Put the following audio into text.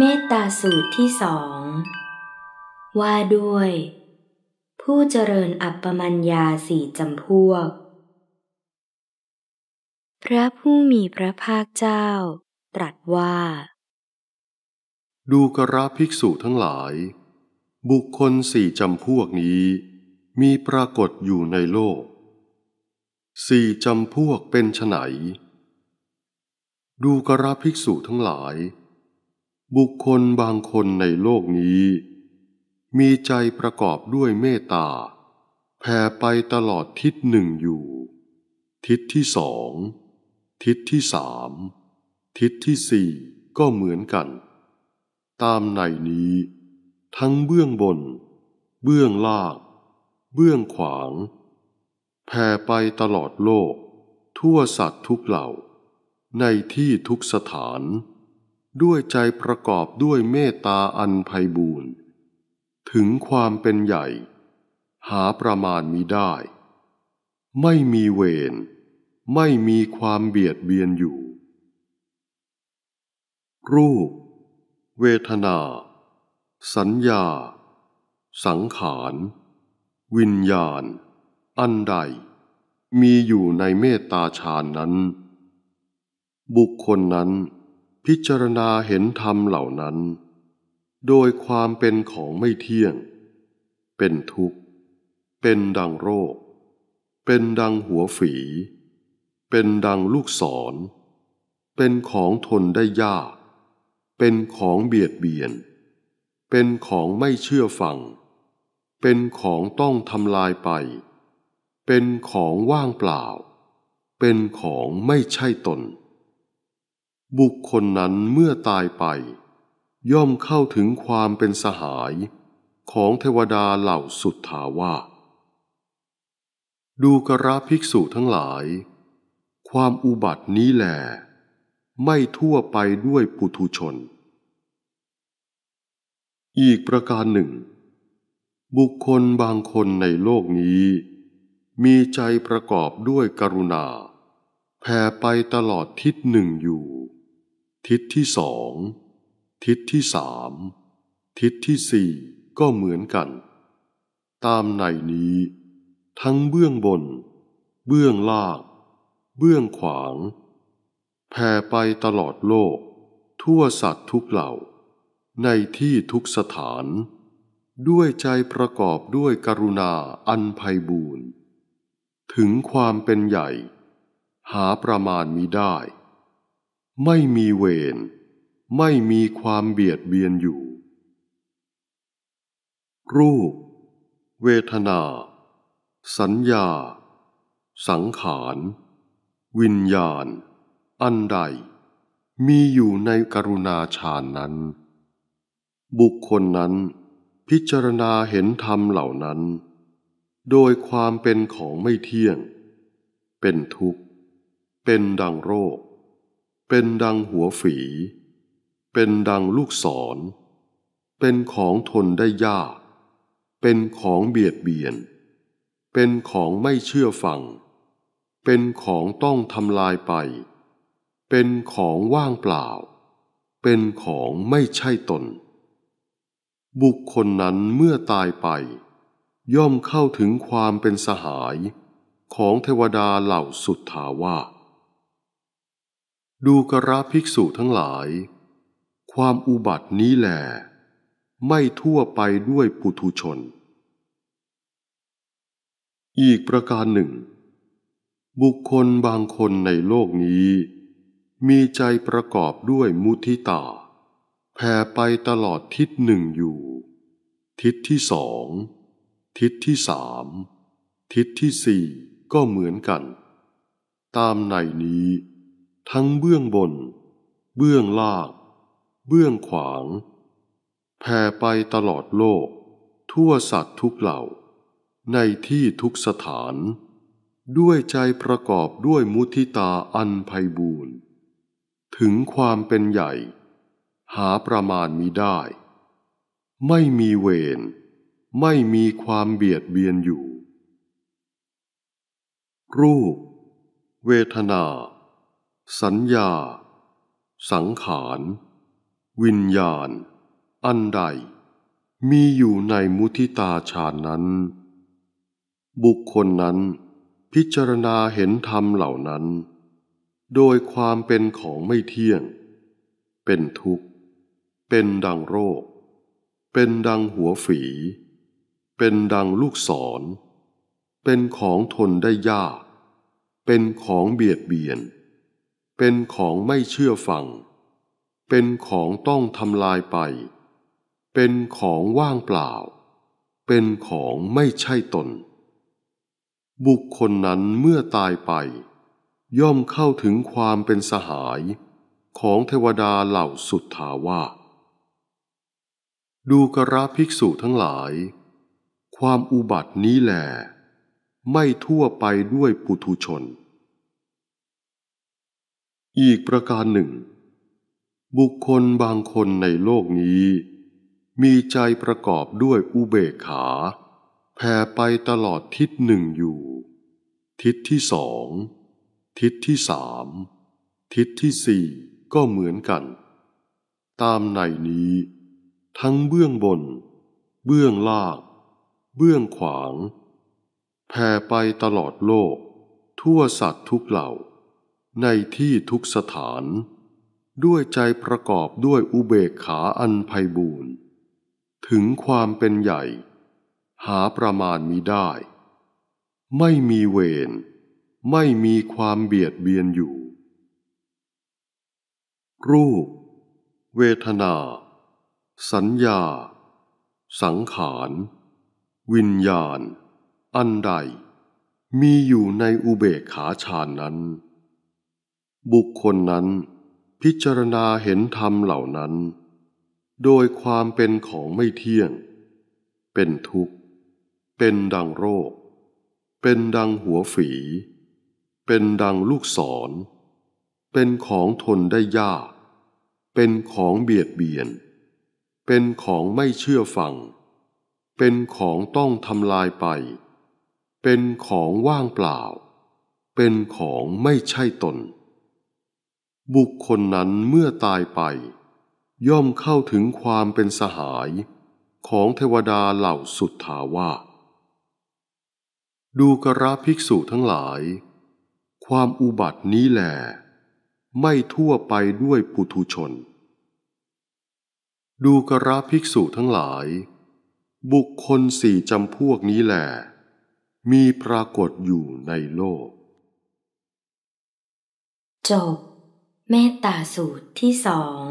เมตตาสูตรที่สองว่าด้วย ผู้เจริญอัปปมัญญาสี่จำพวก พระผู้มีพระภาคเจ้าตรัสว่า ดูกระภิกษุทั้งหลาย บุคคลสี่จำพวกนี้ มีปรากฏอยู่ในโลก สี่จำพวกเป็นไฉนดูกระภิกษุทั้งหลายบุคคลบางคนในโลกนี้ มีใจประกอบด้วยเมตตาแผ่ไปตลอดทิศหนึ่งอยู่ ทิศที่สองทิศที่สามทิศที่สี่ก็เหมือนกัน ตามในนี้ ทั้งเบื้องบน เบื้องล่างเบื้องขวางแผ่ไปตลอดโลก ทั่วสัตว์ทุกเหล่า ในที่ทุกสถานด้วยใจประกอบด้วยเมตตาอันไพบูรณ์ถึงความเป็นใหญ่ หาประมาณมิได้ ไม่มีเวรไม่มีความเบียดเบียนอยู่ รูป เวทนา สัญญา สังขาร วิญญาณ อันใด มีอยู่ในเมตตาฌานนั้น บุคคลนั้นพิจารณาเห็นธรรมเหล่านั้นโดยความเป็นของไม่เที่ยง เป็นทุกข์ เป็นดังโรค เป็นดังหัวฝี เป็นดังลูกศร เป็นของทนได้ยาก เป็นของเบียดเบียน เป็นของไม่เชื่อฟัง เป็นของต้องทำลายไป เป็นของว่างเปล่า เป็นของไม่ใช่ตนบุคคลนั้นเมื่อตายไป ย่อมเข้าถึงความเป็นสหายของเทวดาเหล่าสุดทาวาดูกระภิกษุทั้งหลาย ความอุบัตินี้แหลไม่ทั่วไปด้วยปุถุชน อีกประการหนึ่ง บุคคลบางคนในโลกนี้ มีใจประกอบด้วยกรุณาแผ่ไปตลอดทิศหนึ่งอยู่ทิศที่สอง ทิศที่สาม ทิศที่สี่ก็เหมือนกัน ตามในนี้ ทั้งเบื้องบน เบื้องล่าง เบื้องขวาง แผ่ไปตลอดโลก ทั่วสัตว์ทุกเหล่า ในที่ทุกสถาน ด้วยใจประกอบด้วยกรุณาอันไพบูรณ์ถึงความเป็นใหญ่ หาประมาณมีได้ไม่มีเวร ไม่มีความเบียดเบียนอยู่ รูป เวทนา สัญญา สังขาร วิญญาณ อันใด มีอยู่ในกรุณาฌานนั้น บุคคลนั้น พิจารณาเห็นธรรมเหล่านั้น โดยความเป็นของไม่เที่ยง เป็นทุกข์ เป็นดังโรคเป็นดังหัวฝี เป็นดังลูกศร เป็นของทนได้ยาก เป็นของเบียดเบียน เป็นของไม่เชื่อฟัง เป็นของต้องทำลายไป เป็นของว่างเปล่า เป็นของไม่ใช่ตน บุคคลนั้นเมื่อตายไป ย่อมเข้าถึงความเป็นสหาย ของเทวดาเหล่าสุดทาวาสดูกระภิกษุทั้งหลาย ความอุบัตินี้แหลไม่ทั่วไปด้วยปุถุชน อีกประการหนึ่ง บุคคลบางคนในโลกนี้ มีใจประกอบด้วยมุทิตาแผ่ไปตลอดทิศหนึ่งอยู่ ทิศที่สอง ทิศที่สาม ทิศที่สี่ก็เหมือนกัน ตามในนี้ทั้งเบื้องบน เบื้องล่างเบื้องขวาง แผ่ไปตลอดโลก ทั่วสัตว์ทุกเหล่า ในที่ทุกสถาน ด้วยใจประกอบด้วยมุทิตาอันไพบูรณ์ถึงความเป็นใหญ่ หาประมาณมิได้ ไม่มีเวร ไม่มีความเบียดเบียนอยู่ รูป เวทนาสัญญา สังขาร วิญญาณ อันใด มีอยู่ในมุทิตาฌานนั้น บุคคลนั้นพิจารณาเห็นธรรมเหล่านั้น โดยความเป็นของไม่เที่ยง เป็นทุกข์ เป็นดังโรค เป็นดังหัวฝี เป็นดังลูกศร เป็นของทนได้ยาก เป็นของเบียดเบียนเป็นของไม่เชื่อฟัง เป็นของต้องทำลายไป เป็นของว่างเปล่า เป็นของไม่ใช่ตน บุคคลนั้นเมื่อตายไป ย่อมเข้าถึงความเป็นสหาย ของเทวดาเหล่าสุทาวาดูกราภิกษุทั้งหลาย ความอุบัตินี้แหลไม่ทั่วไปด้วยปุถุชนอีกประการหนึ่ง บุคคลบางคนในโลกนี้ มีใจประกอบด้วยอุเบกขาแผ่ไปตลอดทิศหนึ่งอยู่ ทิศที่สอง ทิศที่สาม ทิศที่สี่ก็เหมือนกัน ตามในนี้ ทั้งเบื้องบน เบื้องล่างเบื้องขวางแผ่ไปตลอดโลก ทั่วสัตว์ทุกเหล่าในที่ทุกสถาน ด้วยใจประกอบด้วยอุเบกขาอันไพบูรณ์ ถึงความเป็นใหญ่ หาประมาณมิได้ ไม่มีเวรไม่มีความเบียดเบียนอยู่ รูป เวทนา สัญญา สังขาร วิญญาณ อันใด มีอยู่ในอุเบกขาฌานนั้นบุคคลนั้นพิจารณาเห็นธรรมเหล่านั้น โดยความเป็นของไม่เที่ยง เป็นทุกข์ เป็นดังโรค เป็นดังหัวฝี เป็นดังลูกศร เป็นของทนได้ยาก เป็นของเบียดเบียน เป็นของไม่เชื่อฟัง เป็นของต้องทำลายไป เป็นของว่างเปล่า เป็นของไม่ใช่ตนบุคคลนั้นเมื่อตายไป ย่อมเข้าถึงความเป็นสหายของเทวดาเหล่าสุดทาวาดูกราภิกษุทั้งหลาย ความอุบัตินี้แหลไม่ทั่วไปด้วยปุถุชน ดูกราภิกษุทั้งหลาย บุคคลสี่จำพวกนี้แหลมีปรากฏอยู่ในโลกจบเมตตาสูตรที่สอง